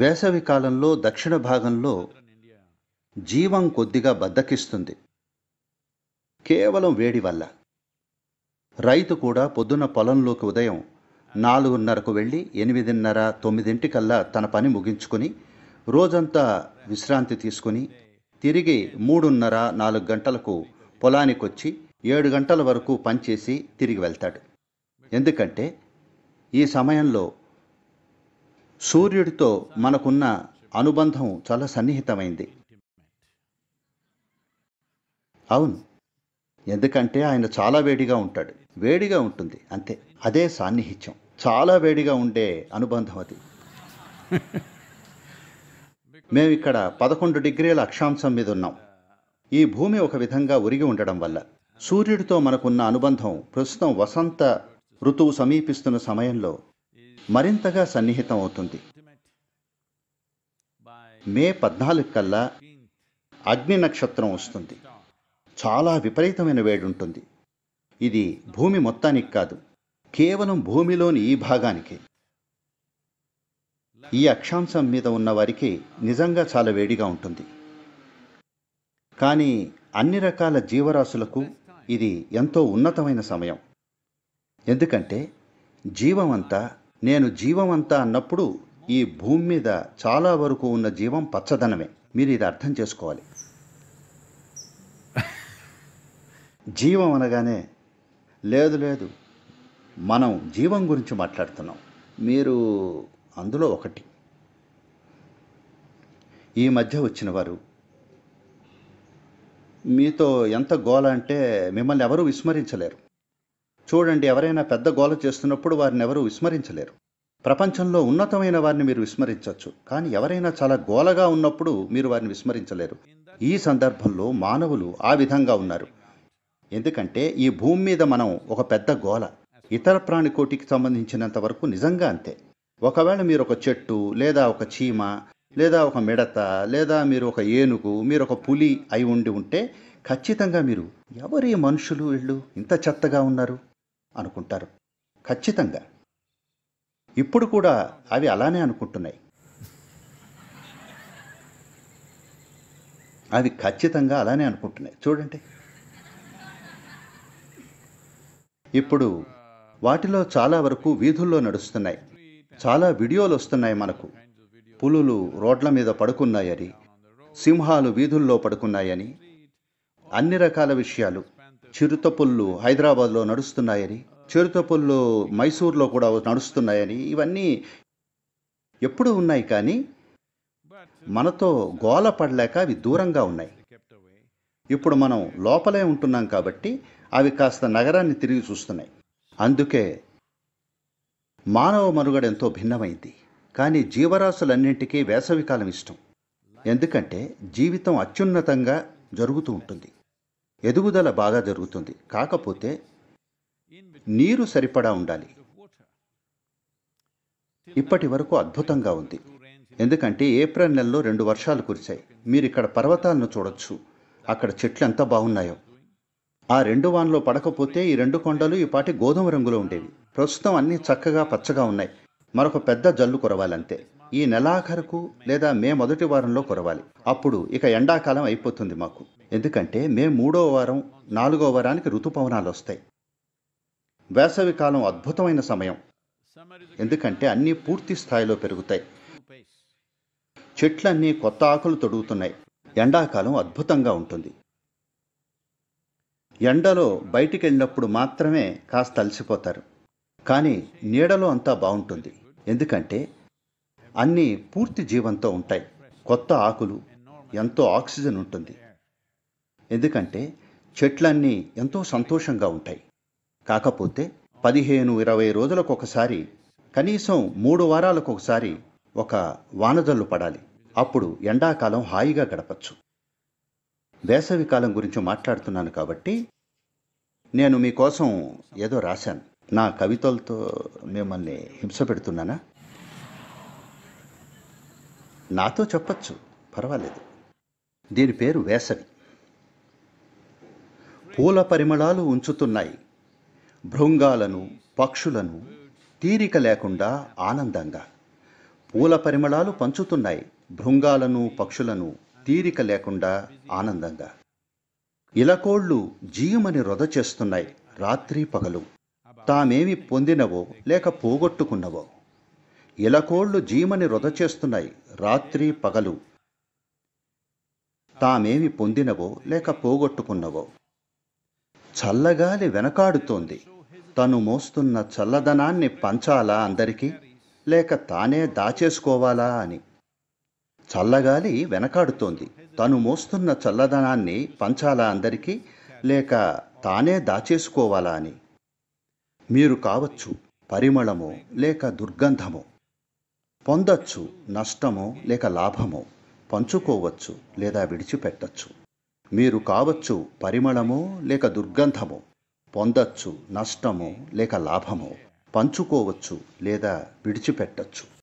వేసవి కాలంలో దక్షిణ భాగంలో జీవం కొద్దిగా బద్దకిస్తుంది కేవలం వేడి వల్ల రైతు కూడా పొద్దున పొలంలోకి ఉదయం నాలుగున్నరకు వెళ్ళి ఎనిమిదిన్నర తొమ్మిదింటికల్లా తన పని ముగించుకుని రోజంతా విశ్రాంతి తీసుకుని తిరిగి మూడున్నర నాలుగు గంటలకు పొలానికి వచ్చి ఏడు గంటల వరకు పనిచేసి తిరిగి వెళ్తాడు ఎందుకంటే ఈ సమయంలో సూర్యుడితో మనకున్న అనుబంధం చాలా సన్నిహితమైంది అవును ఎందుకంటే ఆయన చాలా వేడిగా ఉంటాడు వేడిగా ఉంటుంది అంతే అదే సాన్నిహిత్యం చాలా వేడిగా ఉండే అనుబంధం అది మేము ఇక్కడ పదకొండు డిగ్రీల అక్షాంశం మీద ఉన్నాం ఈ భూమి ఒక విధంగా ఉరిగి ఉండడం వల్ల సూర్యుడితో మనకున్న అనుబంధం ప్రస్తుతం వసంత ఋతువు సమీపిస్తున్న సమయంలో మరింతగా సన్నిహితం అవుతుంది మే పద్నాలుగు కల్లా అగ్ని నక్షత్రం వస్తుంది చాలా విపరీతమైన వేడుంటుంది ఇది భూమి మొత్తానికి కాదు కేవలం భూమిలోని ఈ భాగానికి ఈ అక్షాంశం మీద ఉన్న వారికి నిజంగా చాలా వేడిగా ఉంటుంది కానీ అన్ని రకాల జీవరాశులకు ఇది ఎంతో ఉన్నతమైన సమయం ఎందుకంటే జీవమంతా నేను జీవం అంతా అన్నప్పుడు ఈ భూమి మీద చాలా వరకు ఉన్న జీవం పచ్చదనమే మీరు ఇది అర్థం చేసుకోవాలి జీవం అనగానే లేదు లేదు మనం జీవం గురించి మాట్లాడుతున్నాం మీరు అందులో ఒకటి ఈ మధ్య వచ్చిన వారు మీతో ఎంత గోల అంటే మిమ్మల్ని ఎవరూ విస్మరించలేరు చూడండి ఎవరైనా పెద్ద గోల చేస్తున్నప్పుడు వారిని ఎవరూ విస్మరించలేరు ప్రపంచంలో ఉన్నతమైన వారిని మీరు విస్మరించవచ్చు కానీ ఎవరైనా చాలా గోలగా ఉన్నప్పుడు మీరు వారిని విస్మరించలేరు ఈ సందర్భంలో మానవులు ఆ విధంగా ఉన్నారు ఎందుకంటే ఈ భూమి మీద మనం ఒక పెద్ద గోల ఇతర ప్రాణికోటికి సంబంధించినంత వరకు నిజంగా అంతే ఒకవేళ మీరు ఒక చెట్టు లేదా ఒక చీమ లేదా ఒక మిడత లేదా మీరు ఒక ఏనుగు మీరు ఒక పులి అయి ఉండి ఉంటే ఖచ్చితంగా మీరు ఎవరి మనుషులు వీళ్ళు ఇంత చెత్తగా ఉన్నారు అనుకుంటారు ఖచ్చితంగా ఇప్పుడు కూడా అవి అలానే అనుకుంటున్నాయి అవి ఖచ్చితంగా అలానే అనుకుంటున్నాయి చూడండి ఇప్పుడు వాటిలో చాలా వరకు వీధుల్లో నడుస్తున్నాయి చాలా వీడియోలు వస్తున్నాయి మనకు పులులు రోడ్ల మీద పడుకున్నాయని సింహాలు వీధుల్లో పడుకున్నాయని అన్ని రకాల విషయాలు చిరుతపుళ్ళు హైదరాబాద్లో నడుస్తున్నాయని చిరుతపుళ్ళు మైసూర్లో కూడా నడుస్తున్నాయని ఇవన్నీ ఎప్పుడు ఉన్నాయి కానీ మనతో గోల పడలేక అవి దూరంగా ఉన్నాయి ఇప్పుడు మనం లోపలే ఉంటున్నాం కాబట్టి అవి కాస్త నగరాన్ని తిరిగి చూస్తున్నాయి అందుకే మానవ మనుగడ ఎంతో భిన్నమైంది కానీ జీవరాశులన్నింటికీ వేసవికాలం ఇష్టం ఎందుకంటే జీవితం అత్యున్నతంగా జరుగుతూ ఉంటుంది ఎదుగుదల బాగా జరుగుతుంది కాకపోతే నీరు సరిపడా ఉండాలి ఇప్పటి వరకు అద్భుతంగా ఉంది ఎందుకంటే ఏప్రిల్ నెలలో రెండు వర్షాలు కురిశాయి మీరు ఇక్కడ పర్వతాలను చూడొచ్చు అక్కడ చెట్లు ఎంత బాగున్నాయో ఆ రెండు వానలో పడకపోతే ఈ రెండు కొండలు ఈ పాటి గోధుమ రంగులో ఉండేవి ప్రస్తుతం అన్నీ చక్కగా పచ్చగా ఉన్నాయి మరొక పెద్ద జల్లు కురవాలంతే ఈ నెలాఖరుకు లేదా మే మొదటి వారంలో కురవాలి అప్పుడు ఇక ఎండాకాలం అయిపోతుంది మాకు ఎందుకంటే మే మూడో వారం నాలుగో వారానికి ఋతుపవనాలు వస్తాయి వేసవి కాలం అద్భుతమైన సమయం ఎందుకంటే అన్నీ పూర్తి స్థాయిలో పెరుగుతాయి చెట్లన్నీ కొత్త ఆకులు తొడుగుతున్నాయి ఎండాకాలం అద్భుతంగా ఉంటుంది ఎండలో బయటికి వెళ్ళినప్పుడు మాత్రమే కాస్త అలసిపోతారు కానీ నీడలో అంతా బాగుంటుంది ఎందుకంటే అన్నీ పూర్తి జీవంతో ఉంటాయి కొత్త ఆకులు ఎంతో ఆక్సిజన్ ఉంటుంది ఎందుకంటే చెట్లన్నీ ఎంతో సంతోషంగా ఉంటాయి కాకపోతే పదిహేను ఇరవై రోజులకు ఒకసారి కనీసం మూడు వారాలకు ఒకసారి ఒక వానదళ్ళు పడాలి అప్పుడు ఎండాకాలం హాయిగా గడపచ్చు వేసవి కాలం గురించి మాట్లాడుతున్నాను కాబట్టి నేను మీకోసం ఏదో రాశాను నా కవితలతో మిమ్మల్ని హింస పెడుతున్నానా నాతో చెప్పచ్చు పర్వాలేదు దీని పేరు వేసవి పూల పరిమళాలు ఉంచుతున్నాయి భృంగాలను పక్షులను తీరిక లేకుండా ఆనందంగా పూల పరిమళాలు పంచుతున్నాయి భృంగాలను పక్షులను తీరిక లేకుండా ఆనందంగా ఇలకోళ్ళు జీయమని రొద చేస్తున్నాయి రాత్రి పగలు తామేమి పొందినవో లేక పోగొట్టుకున్నవో ఇలకోళ్లు జీమని వృధ చేస్తున్నాయి రాత్రి పగలు తామేమి పొందినవో లేక పోగొట్టుకున్నవో చల్లగాలి వెనకాడుతోంది తను మోస్తున్న చల్లదనాన్ని పంచాలా అందరికీ లేక తానే దాచేసుకోవాలా అని చల్లగాలి వెనకాడుతోంది తను మోస్తున్న చల్లదనాన్ని పంచాలా అందరికీ లేక తానే దాచేసుకోవాలా అని మీరు కావచ్చు పరిమళమో లేక దుర్గంధమో పొందొచ్చు నష్టమో లేక లాభమో పంచుకోవచ్చు లేదా విడిచిపెట్టచ్చు మీరు కావచ్చు పరిమళమో లేక దుర్గంధమో పొందొచ్చు నష్టమో లేక లాభమో పంచుకోవచ్చు లేదా విడిచిపెట్టచ్చు